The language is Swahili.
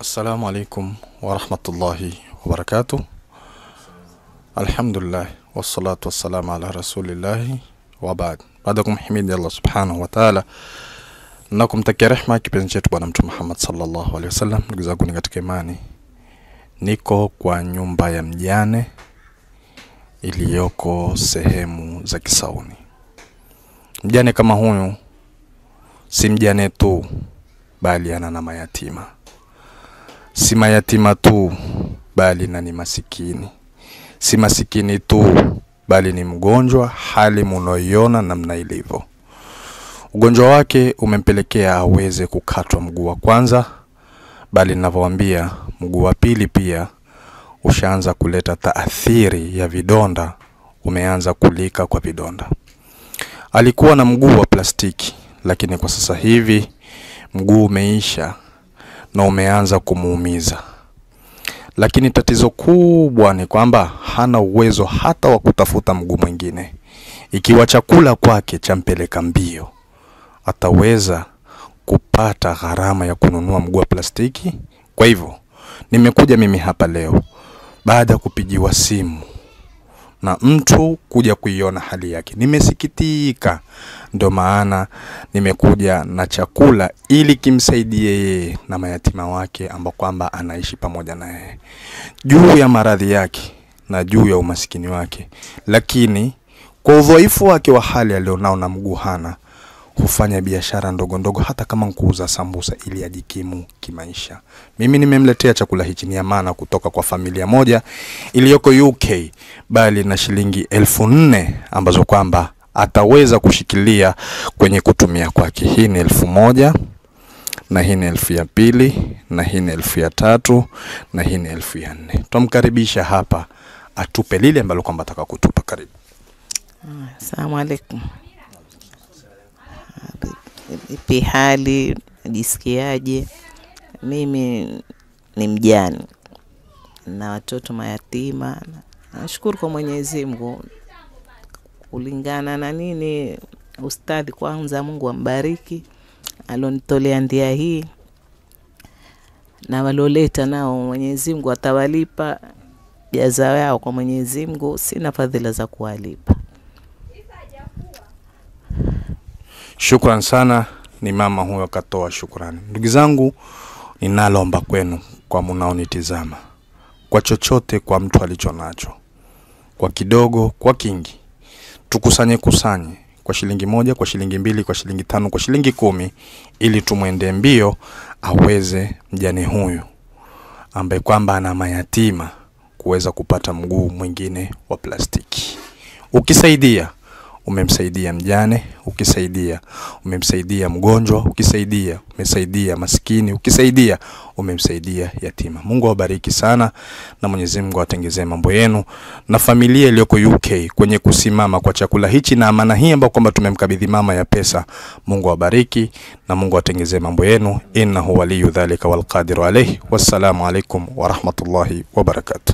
Assalamu alaikum wa rahmatullahi wa barakatuh. Alhamdulillah wassalatu wassalamu ala rasulillahi wa baad. Baada ya kumhimidi Allah subhanahu wa ta'ala na kumtakia rehma kipenzi chetu Bwana Mtume Muhammad sallallahu alaihi wasallam. Ndugu zangu katika imani, niko kwa nyumba ya mjane iliyoko sehemu za Kisauni. Mjane kama huyu si mjane tu, bali ana na mayatima si mayatima tu bali na ni masikini, si masikini tu bali ni mgonjwa, hali munaoiona namna ilivyo. Ugonjwa wake umempelekea aweze kukatwa mguu wa kwanza, bali ninavyowaambia, mguu wa pili pia ushaanza kuleta taathiri ya vidonda, umeanza kulika kwa vidonda. Alikuwa na mguu wa plastiki, lakini kwa sasa hivi mguu umeisha na umeanza kumuumiza. Lakini tatizo kubwa ni kwamba hana uwezo hata wa kutafuta mguu mwingine. Ikiwa chakula kwake champeleka mbio, ataweza kupata gharama ya kununua mguu wa plastiki? Kwa hivyo nimekuja mimi hapa leo baada ya kupigiwa simu na mtu kuja kuiona hali yake. Nimesikitika, ndo maana nimekuja na chakula ili kimsaidie yeye na mayatima wake ambao kwamba anaishi pamoja na yeye, juu ya maradhi yake na juu ya umasikini wake, lakini kwa udhaifu wake wa hali alionao na mguu hana kufanya biashara ndogo ndogo, hata kama nkuuza sambusa, ili ajikimu kimaisha. Mimi nimemletea chakula hichi, ni amana kutoka kwa familia moja iliyoko UK, bali na shilingi elfu nne ambazo kwamba ataweza kushikilia kwenye kutumia kwake. Hii ni elfu moja na hii ni elfu ya pili na hii ni elfu ya tatu na hii ni elfu ya nne. Tumkaribisha hapa atupe lile ambalo kwamba ataka kutupa. Karibu. Asalamu alaykum vipi hali, najisikiaje? Mimi ni mjani na watoto mayatima. Nashukuru kwa Mwenyezi Mungu kulingana na nini, ustadhi kwanza, Mungu ambariki alonitolea ndia hii na walioleta nao, Mwenyezi Mungu atawalipa jaza yao kwa Mwenyezi Mungu. Sina fadhila za kuwalipa. Shukran sana ni mama huyo akatoa shukurani. Ndugu zangu, ninalomba kwenu kwa munaonitizama, kwa chochote, kwa mtu alicho nacho, kwa kidogo, kwa kingi, tukusanye kusanye kwa shilingi moja, kwa shilingi mbili, kwa shilingi tano, kwa shilingi kumi, ili tumwende mbio aweze mjane huyu ambaye kwamba ana mayatima kuweza kupata mguu mwingine wa plastiki. Ukisaidia umemsaidia mjane, ukisaidia, umemsaidia mgonjwa, ukisaidia, umesaidia maskini, ukisaidia, umemsaidia yatima. Mungu awabariki sana na Mwenyezi Mungu atengezee mambo yenu na familia iliyoko UK kwenye kusimama kwa chakula hichi na amana hii ambayo kwamba tumemkabidhi mama ya pesa. Mungu awabariki na Mungu atengezee mambo yenu, innahu waliyu dhalika walqadiru alayhi. Wassalamu alaikum warahmatullahi wabarakatu